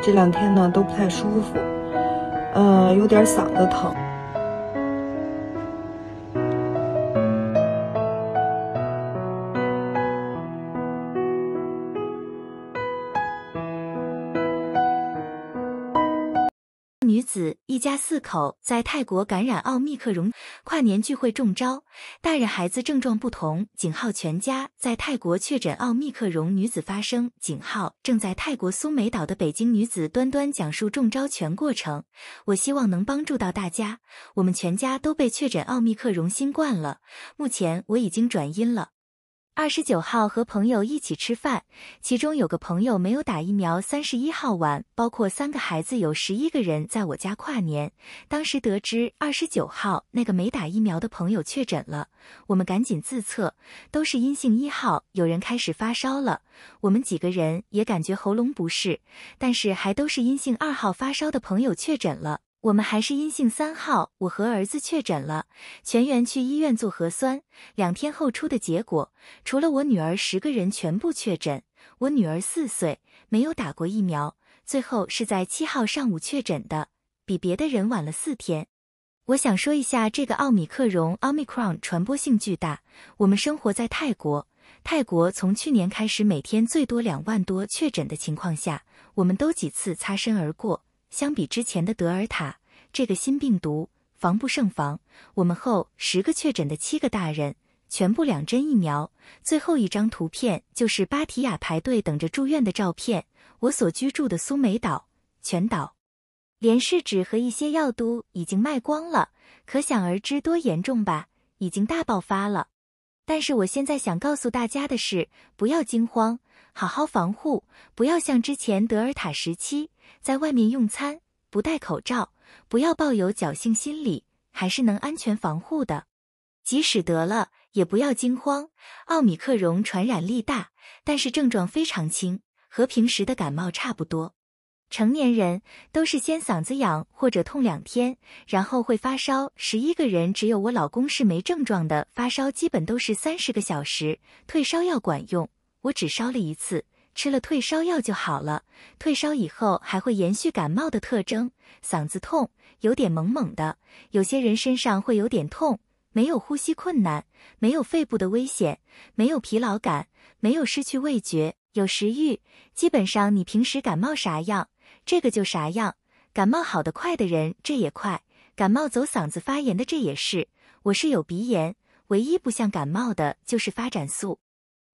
这两天呢都不太舒服，呃，有点嗓子疼。女子一家四口在泰国感染奥密克戎，跨年聚会中招，大人孩子症状不同。井号全家在泰国确诊奥密克戎，女子发声。井号正在泰国苏梅岛的北京女子端端讲述中招全过程。我希望能帮助到大家，我们全家都被确诊奥密克戎新冠了，目前我已经转阴了。二十九号和朋友一起吃饭，其中有个朋友没有打疫苗。三十一号晚，包括三个孩子，有十一个人在我家跨年。当时得知二十九号那个没打疫苗的朋友确诊了，我们赶紧自测，都是阴性。一号有人开始发烧了，我们几个人也感觉喉咙不适，但是还都是阴性。二号发烧的朋友确诊了。我们还是阴性三号，我和儿子确诊了，全员去医院做核酸，两天后出的结果，除了我女儿十个人全部确诊，我女儿四岁，没有打过疫苗，最后是在七号上午确诊的，比别的人晚了四天。我想说一下这个奥米克戎 Omicron 传播性巨大，我们生活在泰国，泰国从去年开始每天最多两万多确诊的情况下，我们都几次擦身而过。相比之前的德尔塔，这个新病毒防不胜防。我们后十个确诊的七个大人全部两针疫苗。最后一张图片就是巴提亚排队等着住院的照片。我所居住的苏梅岛，全岛连试纸和一些药都已经卖光了，可想而知多严重吧？已经大爆发了。但是我现在想告诉大家的是，不要惊慌，好好防护，不要像之前德尔塔时期。在外面用餐不戴口罩，不要抱有侥幸心理，还是能安全防护的。即使得了，也不要惊慌。奥米克戎传染力大，但是症状非常轻，和平时的感冒差不多。成年人都是先嗓子痒或者痛两天，然后会发烧。十一个人只有我老公是没症状的，发烧基本都是三十个小时，退烧药管用。我只烧了一次。吃了退烧药就好了，退烧以后还会延续感冒的特征，嗓子痛，有点猛猛的。有些人身上会有点痛，没有呼吸困难，没有肺部的危险，没有疲劳感，没有失去味觉，有食欲。基本上你平时感冒啥样，这个就啥样。感冒好得快的人，这也快；感冒走嗓子发炎的，这也是。我是有鼻炎，唯一不像感冒的就是发展素。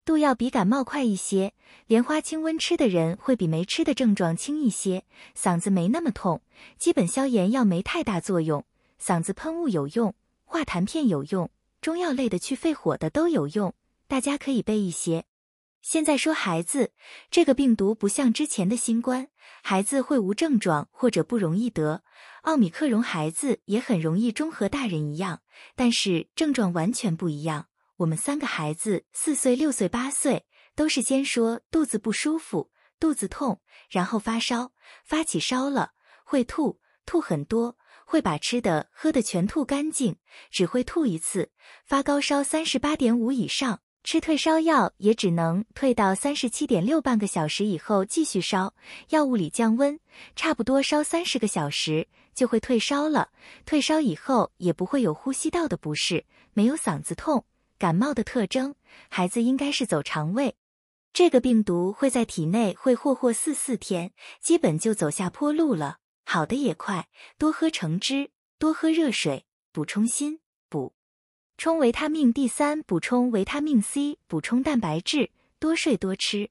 度要比感冒快一些，莲花清瘟吃的人会比没吃的症状轻一些，嗓子没那么痛，基本消炎药没太大作用，嗓子喷雾有用，化痰片有用，中药类的去肺火的都有用，大家可以备一些。现在说孩子，这个病毒不像之前的新冠，孩子会无症状或者不容易得，奥米克戎孩子也很容易中和大人一样，但是症状完全不一样。我们三个孩子，四岁、六岁、八岁，都是先说肚子不舒服、肚子痛，然后发烧，发起烧了会吐，吐很多，会把吃的喝的全吐干净，只会吐一次。发高烧三十八点五以上，吃退烧药也只能退到三十七点六，半个小时以后继续烧，药物里降温，差不多烧三十个小时就会退烧了。退烧以后也不会有呼吸道的不适，没有嗓子痛。感冒的特征，孩子应该是走肠胃，这个病毒会在体内会霍霍四四天，基本就走下坡路了，好的也快，多喝橙汁，多喝热水，补充锌，补充维他命，D 三补充维他命 C，补充蛋白质，多睡多吃。